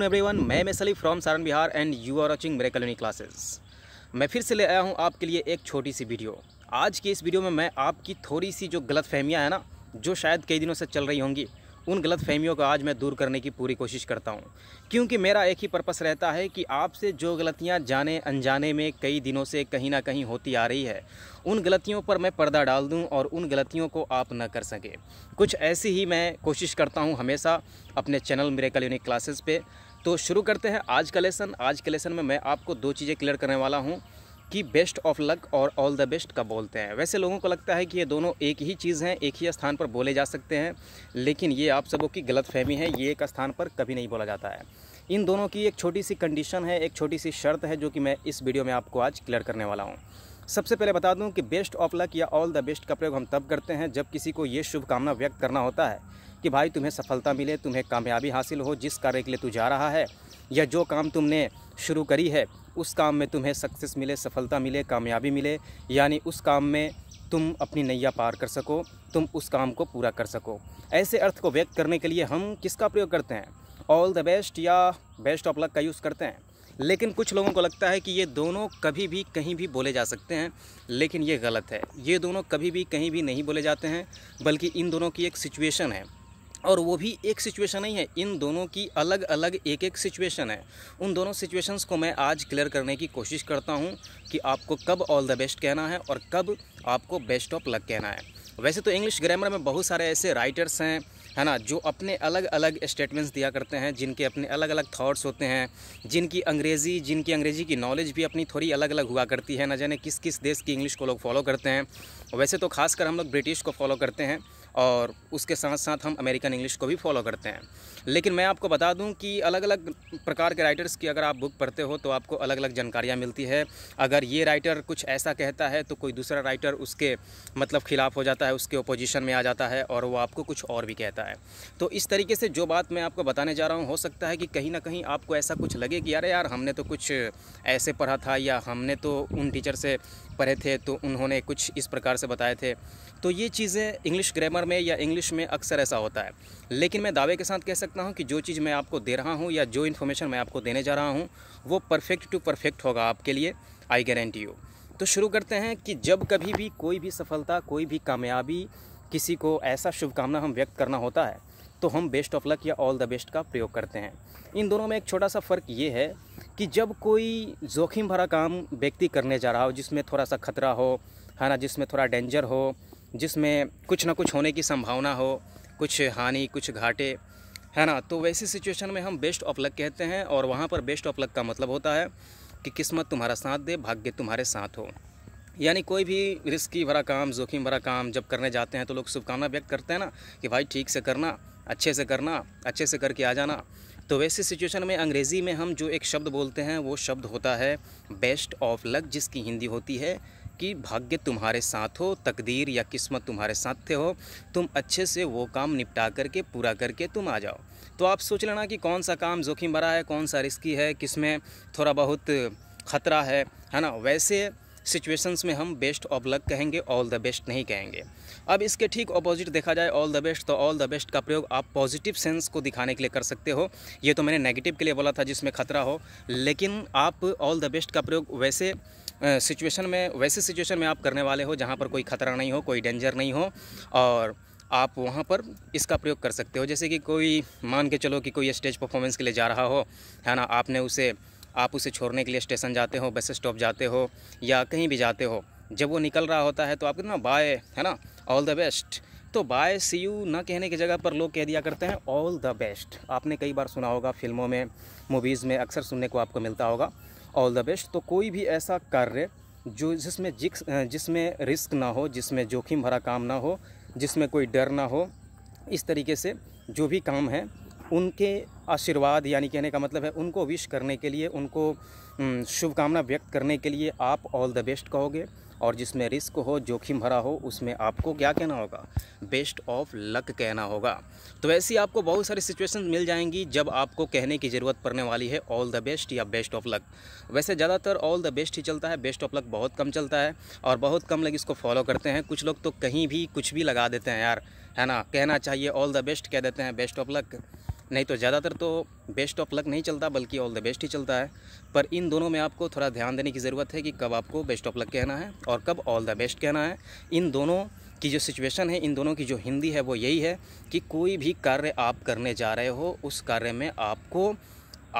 one मैं मैसली from Saran Bihar and you are watching मेरे कलोनी क्लासेस मैं फिर से ले आया हूँ आपके लिए एक छोटी सी वीडियो आज की इस वीडियो में मैं आपकी थोड़ी सी जो गलत फहमियाँ हैं ना जो शायद कई दिनों से चल रही होंगी उन गलत फहमियों को आज मैं दूर करने की पूरी कोशिश करता हूँ क्योंकि मेरा एक ही पर्पस रहता है कि आपसे जो गलतियाँ जाने अनजाने में कई दिनों से कहीं ना कहीं होती आ रही है उन गलतियों पर मैं पर्दा डाल दूँ और उन गलतियों को आप न कर सकें कुछ ऐसी ही मैं कोशिश करता हूँ हमेशा अपने चैनल मेरे यूनिक क्लासेस पर तो शुरू करते हैं आज का लेसन आज के लेसन में मैं आपको दो चीज़ें क्लियर करने वाला हूँ कि बेस्ट ऑफ लक और ऑल द बेस्ट का बोलते हैं वैसे लोगों को लगता है कि ये दोनों एक ही चीज़ हैं एक ही स्थान पर बोले जा सकते हैं लेकिन ये आप सबों की गलत फहमी है ये एक स्थान पर कभी नहीं बोला जाता है इन दोनों की एक छोटी सी कंडीशन है एक छोटी सी शर्त है जो कि मैं इस वीडियो में आपको आज क्लियर करने वाला हूँ सबसे पहले बता दूँ कि बेस्ट ऑफ लक या ऑल द बेस्ट का प्रयोग हम तब करते हैं जब किसी को ये शुभकामना व्यक्त करना होता है कि भाई तुम्हें सफलता मिले तुम्हें कामयाबी हासिल हो जिस कार्य के लिए तू जा रहा है या जो काम तुमने शुरू करी है उस काम में तुम्हें सक्सेस मिले सफलता मिले कामयाबी मिले यानी उस काम में तुम अपनी नैया पार कर सको तुम उस काम को पूरा कर सको ऐसे अर्थ को व्यक्त करने के लिए हम किसका प्रयोग करते हैं ऑल द बेस्ट या बेस्ट ऑफ लक का यूज़ करते हैं लेकिन कुछ लोगों को लगता है कि ये दोनों कभी भी कहीं भी बोले जा सकते हैं लेकिन ये गलत है ये दोनों कभी भी कहीं भी नहीं बोले जाते हैं बल्कि इन दोनों की एक सिचुएशन है और वो भी एक सिचुएशन नहीं है इन दोनों की अलग अलग एक एक सिचुएशन है उन दोनों सिचुएशंस को मैं आज क्लियर करने की कोशिश करता हूँ कि आपको कब ऑल द बेस्ट कहना है और कब आपको बेस्ट ऑफ लक कहना है वैसे तो इंग्लिश ग्रामर में बहुत सारे ऐसे राइटर्स हैं है ना जो अपने अलग अलग स्टेटमेंट्स दिया करते हैं जिनके अपने अलग अलग थाट्स होते हैं जिनकी अंग्रेज़ी जिनकी अंग्रेज़ी की नॉलेज भी अपनी थोड़ी अलग अलग हुआ करती है ना जाने किस किस देश की इंग्लिश को लोग फॉलो करते हैं वैसे तो खासकर हम लोग ब्रिटिश को फॉलो करते हैं और उसके साथ साथ हम अमेरिकन इंग्लिश को भी फॉलो करते हैं लेकिन मैं आपको बता दूं कि अलग अलग प्रकार के राइटर्स की अगर आप बुक पढ़ते हो तो आपको अलग अलग जानकारियाँ मिलती है अगर ये राइटर कुछ ऐसा कहता है तो कोई दूसरा राइटर उसके मतलब ख़िलाफ़ हो जाता है उसके ओपोजिशन में आ जाता है और वो आपको कुछ और भी कहता है तो इस तरीके से जो बात मैं आपको बताने जा रहा हूँ हो सकता है कि कहीं ना कहीं आपको ऐसा कुछ लगे कि यार यार हमने तो कुछ ऐसे पढ़ा था या हमने तो उन टीचर से पढ़े थे तो उन्होंने कुछ इस प्रकार से बताए थे तो ये चीज़ें इंग्लिश ग्रामर में या इंग्लिश में अक्सर ऐसा होता है लेकिन मैं दावे के साथ कह सकता हूँ कि जो चीज़ मैं आपको दे रहा हूँ या जो इन्फॉर्मेशन मैं आपको देने जा रहा हूँ वो परफेक्ट टू परफेक्ट होगा आपके लिए आई गारंटी यू तो शुरू करते हैं कि जब कभी भी कोई भी सफलता कोई भी कामयाबी किसी को ऐसा शुभकामना हम व्यक्त करना होता है तो हम बेस्ट ऑफ लक या ऑल द बेस्ट का प्रयोग करते हैं इन दोनों में एक छोटा सा फ़र्क ये है कि जब कोई जोखिम भरा काम व्यक्ति करने जा रहा हो जिसमें थोड़ा सा खतरा हो है ना जिसमें थोड़ा डेंजर हो जिसमें कुछ ना कुछ होने की संभावना हो कुछ हानि कुछ घाटे है ना तो वैसी सिचुएशन में हम बेस्ट ऑफ लक कहते हैं और वहाँ पर बेस्ट ऑफ लक का मतलब होता है कि किस्मत तुम्हारा साथ दे भाग्य तुम्हारे साथ हो यानी कोई भी रिस्की भरा काम जोखिम भरा काम जब करने जाते हैं तो लोग शुभकामना व्यक्त करते हैं ना कि भाई ठीक से करना अच्छे से करना अच्छे से करके आ जाना तो वैसे सिचुएशन में अंग्रेज़ी में हम जो एक शब्द बोलते हैं वो शब्द होता है बेस्ट ऑफ लक जिसकी हिंदी होती है कि भाग्य तुम्हारे साथ हो तकदीर या किस्मत तुम्हारे साथ थे हो तुम अच्छे से वो काम निपटा करके पूरा करके तुम आ जाओ तो आप सोच लेना कि कौन सा काम जोखिम भरा है कौन सा रिस्की है किसमें थोड़ा बहुत ख़तरा है है ना वैसे सिचुएशंस में हम बेस्ट ऑफ लक कहेंगे ऑल द बेस्ट नहीं कहेंगे अब इसके ठीक अपोजिट देखा जाए ऑल द बेस्ट तो ऑल द बेस्ट का प्रयोग आप पॉजिटिव सेंस को दिखाने के लिए कर सकते हो ये तो मैंने नेगेटिव के लिए बोला था जिसमें खतरा हो लेकिन आप ऑल द बेस्ट का प्रयोग वैसे सिचुएशन में वैसे सिचुएशन में आप करने वाले हो जहाँ पर कोई खतरा नहीं हो कोई डेंजर नहीं हो और आप वहाँ पर इसका प्रयोग कर सकते हो जैसे कि कोई मान के चलो कि कोई स्टेज परफॉर्मेंस के लिए जा रहा हो है ना आपने उसे आप उसे छोड़ने के लिए स्टेशन जाते हो बस स्टॉप जाते हो या कहीं भी जाते हो जब वो निकल रहा होता है तो आप ना बाय है ना ऑल द बेस्ट तो बाय सी यू ना कहने की जगह पर लोग कह दिया करते हैं ऑल द बेस्ट आपने कई बार सुना होगा फिल्मों में मूवीज़ में अक्सर सुनने को आपको मिलता होगा ऑल द बेस्ट तो कोई भी ऐसा कार्य जो जिसमें जिक्स जिसमें रिस्क ना हो जिसमें जोखिम भरा काम ना हो जिसमें कोई डर ना हो इस तरीके से जो भी काम है उनके आशीर्वाद यानी कहने का मतलब है उनको विश करने के लिए उनको शुभकामना व्यक्त करने के लिए आप ऑल द बेस्ट कहोगे और जिसमें रिस्क हो जोखिम भरा हो उसमें आपको क्या कहना होगा बेस्ट ऑफ लक कहना होगा तो ऐसी आपको बहुत सारी सिचुएशन मिल जाएंगी जब आपको कहने की ज़रूरत पड़ने वाली है ऑल द बेस्ट या बेस्ट ऑफ लक वैसे ज़्यादातर ऑल द बेस्ट ही चलता है बेस्ट ऑफ लक बहुत कम चलता है और बहुत कम लोग इसको फॉलो करते हैं कुछ लोग तो कहीं भी कुछ भी लगा देते हैं यार है ना कहना चाहिए ऑल द बेस्ट कह देते हैं बेस्ट ऑफ लक नहीं तो ज़्यादातर तो बेस्ट ऑफ लक नहीं चलता बल्कि ऑल द बेस्ट ही चलता है पर इन दोनों में आपको थोड़ा ध्यान देने की ज़रूरत है कि कब आपको बेस्ट ऑफ लक कहना है और कब ऑल द बेस्ट कहना है इन दोनों की जो सिचुएशन है इन दोनों की जो हिंदी है वो यही है कि कोई भी कार्य आप करने जा रहे हो उस कार्य में आपको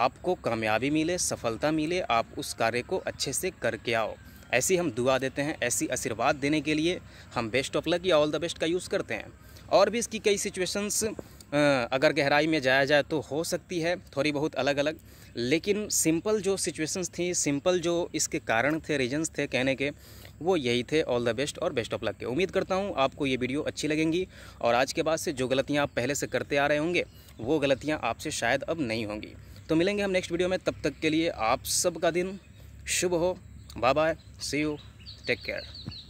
आपको कामयाबी मिले सफलता मिले आप उस कार्य को अच्छे से करके आओ ऐसी हम दुआ देते हैं ऐसी आशीर्वाद देने के लिए हम बेस्ट ऑफ लक या ऑल द बेस्ट का यूज़ करते हैं और भी इसकी कई सिचुएशंस अगर गहराई में जाया जाए तो हो सकती है थोड़ी बहुत अलग अलग लेकिन सिंपल जो सिचुएशंस थी सिंपल जो इसके कारण थे रीजंस थे कहने के वो यही थे ऑल द बेस्ट और बेस्ट ऑफ लक के उम्मीद करता हूँ आपको ये वीडियो अच्छी लगेंगी और आज के बाद से जो गलतियाँ आप पहले से करते आ रहे होंगे वो गलतियाँ आपसे शायद अब नहीं होंगी तो मिलेंगे हम नेक्स्ट वीडियो में तब तक के लिए आप सबका दिन शुभ हो bye bye see you take care